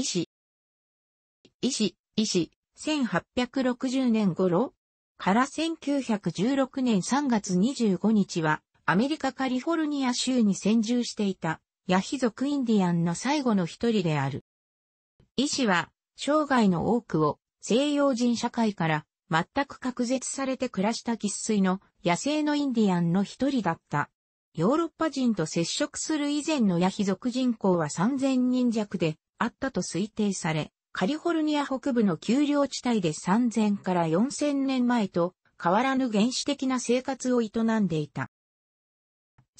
医師。医師、医師、1860年頃から1916年3月25日は、アメリカカリフォルニア州に先住していた、ヤヒ族インディアンの最後の一人である。医師は、生涯の多くを西洋人社会から全く隔絶されて暮らした喫水の野生のインディアンの一人だった。ヨーロッパ人と接触する以前のヤヒ族人口は3000人弱で、あったと推定され、カリフォルニア北部の丘陵地帯で3000から4000年前と変わらぬ原始的な生活を営んでいた。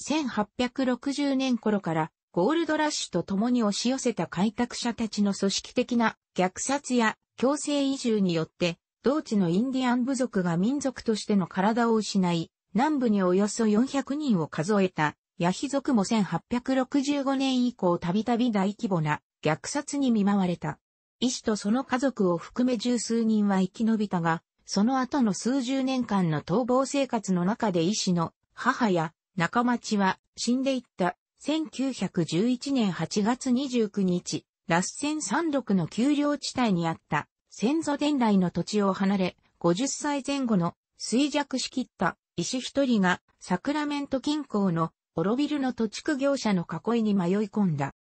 1860年頃からゴールドラッシュと共に押し寄せた開拓者たちの組織的な虐殺や強制移住によって同地のインディアン部族が民族としての体を失い、南部におよそ400人を数えたヤヒ族も1865年以降たびたび大規模な虐殺に見舞われた。医師とその家族を含め十数人は生き延びたが、その後の数十年間の逃亡生活の中で医師の母や仲町は死んでいった。1911年8月29日、ラッセン山麓の丘陵地帯にあった先祖伝来の土地を離れ、50歳前後の衰弱しきった医師一人がサクラメント近郊のオロビルの土地区業者の囲いに迷い込んだ。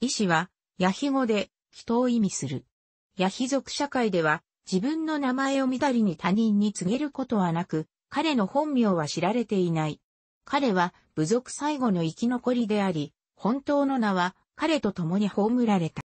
医師はヤヒ語で人を意味する。ヤヒ族社会では自分の名前をみだりに他人に告げることはなく、彼の本名は知られていない。彼は部族最後の生き残りであり、本当の名は彼と共に葬られた。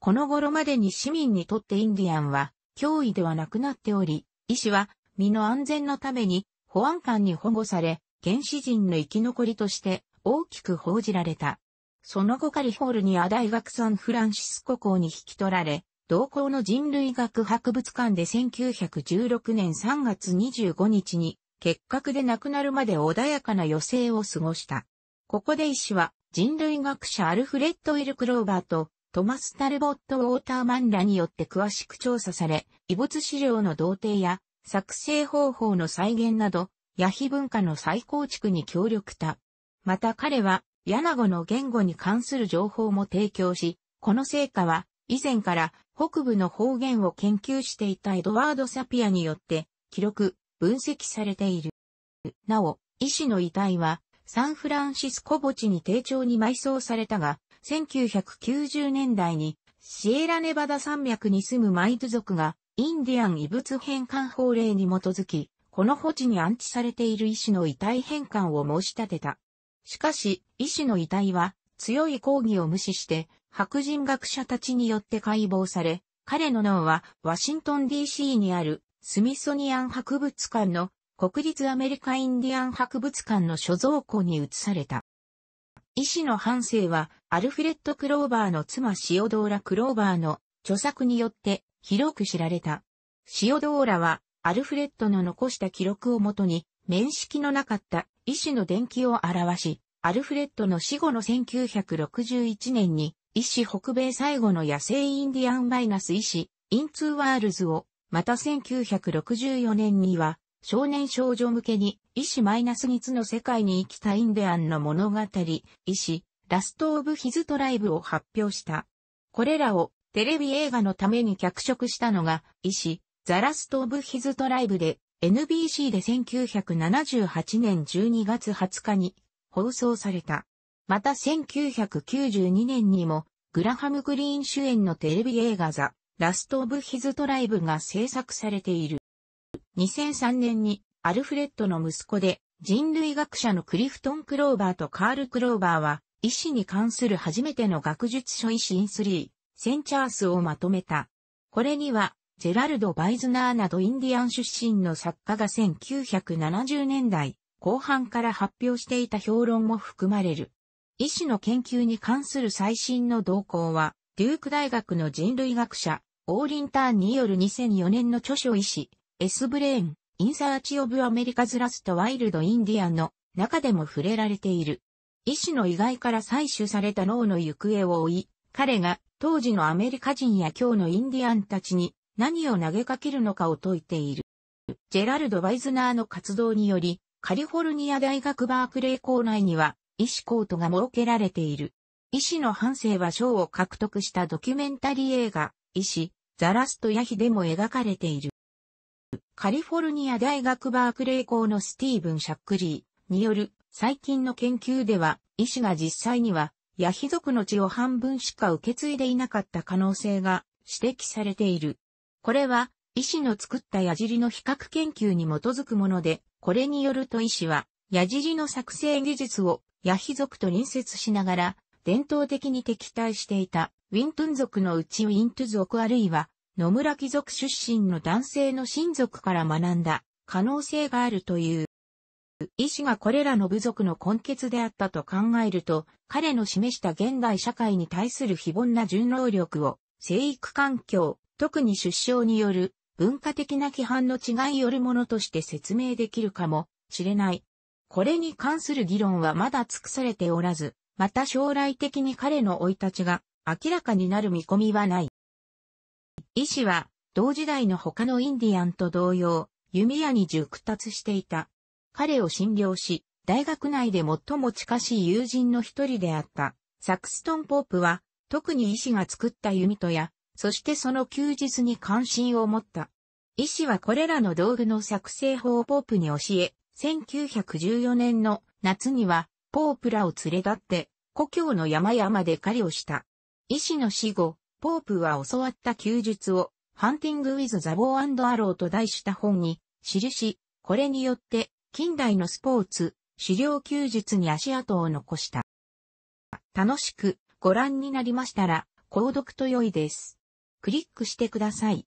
この頃までに市民にとってインディアンは脅威ではなくなっており、医師は身の安全のために保安官に保護され、原始人の生き残りとして大きく報じられた。その後カリフォルニア大学サンフランシスコ校に引き取られ、同校の人類学博物館で1916年3月25日に、結核で亡くなるまで穏やかな余生を過ごした。ここで医師は人類学者アルフレッド・ウィル・クローバーとトマス・タルボット・ウォーターマンらによって詳しく調査され、遺物資料の同定や作成方法の再現など、ヤヒ文化の再構築に協力た。また彼は柳ゴの言語に関する情報も提供し、この成果は以前から北部の方言を研究していたエドワード・サピアによって記録、分析されている。なお、医師の遺体はサンフランシスコ墓地に丁重に埋葬されたが、1990年代にシエラネバダ山脈に住むマイド族がインディアン異物返還法令に基づき、この墓地に安置されている医師の遺体返還を申し立てた。しかし、医師の遺体は強い抗議を無視して白人学者たちによって解剖され、彼の脳はワシントン DC にあるスミソニアン博物館の国立アメリカインディアン博物館の所蔵庫に移された。医師の半生はアルフレッド・クローバーの妻シオドーラ・クローバーの著作によって広く知られた。シオドーラはアルフレッドの残した記録をもとに面識のなかった医師の伝記を表し、アルフレッドの死後の1961年に、医師北米最後の野生インディアン・マイナス医師、インツーワールズを、また1964年には、少年少女向けに、医師マイナスつの世界に生きたインディアンの物語、医師、ラスト・オブ・ヒズ・トライブを発表した。これらを、テレビ映画のために脚色したのが、医師、ザ・ラスト・オブ・ヒズ・トライブで、NBC で1978年12月20日に放送された。また1992年にも、グラハム・グリーン主演のテレビ映画ザ・ラスト・オブ・ヒズ・トライブが制作されている。2003年に、アルフレッドの息子で、人類学者のクリフトン・クローバーとカール・クローバーは、医師に関する初めての学術書医師インスリー、センチャースをまとめた。これには、ジェラルド・バイズナーなどインディアン出身の作家が1970年代、後半から発表していた評論も含まれる。医師の研究に関する最新の動向は、デューク大学の人類学者、オーリンターンによる2004年の著書医師、エス・ブレーン、インサーチオブアメリカズラストワイルドインディアンの中でも触れられている。医師の意外から採取された脳の行方を追い、彼が当時のアメリカ人や今日のインディアンたちに何を投げかけるのかを説いている。ジェラルド・ワイズナーの活動により、カリフォルニア大学バークレー校内には、医師コートが設けられている。医師の半生は賞を獲得したドキュメンタリー映画、医師、ザラストヤヒでも描かれている。カリフォルニア大学バークレー校のスティーブン・シャックリーによる最近の研究では、医師が実際には、ヤヒ族の血を半分しか受け継いでいなかった可能性が指摘されている。これは、医師の作った矢尻の比較研究に基づくもので、これによると医師は、矢尻の作成技術をヤヒ族と隣接しながら、伝統的に敵対していたウィントゥン族のうちウィントゥ族あるいは野村貴族出身の男性の親族から学んだ可能性があるという。医師がこれらの部族の根血であったと考えると、彼の示した現代社会に対する非凡な順能力を、生育環境、特に出生による文化的な規範の違いよるものとして説明できるかもしれない。これに関する議論はまだ尽くされておらず、また将来的に彼の老い立ちが明らかになる見込みはない。医師は同時代の他のインディアンと同様、弓矢に熟達していた。彼を診療し、大学内で最も近しい友人の一人であった、サクストン・ポープは、特に医師が作った弓とや、そしてその休日に関心を持った。医師はこれらの道具の作成法をポープに教え、1914年の夏にはポープらを連れ立って故郷の山々で狩りをした。医師の死後、ポープは教わった休日をハンティング・ウィズ・ザ・ボーアローと題した本に記し、これによって近代のスポーツ、狩猟休日に足跡を残した。楽しくご覧になりましたら、購読と良いです。クリックしてください。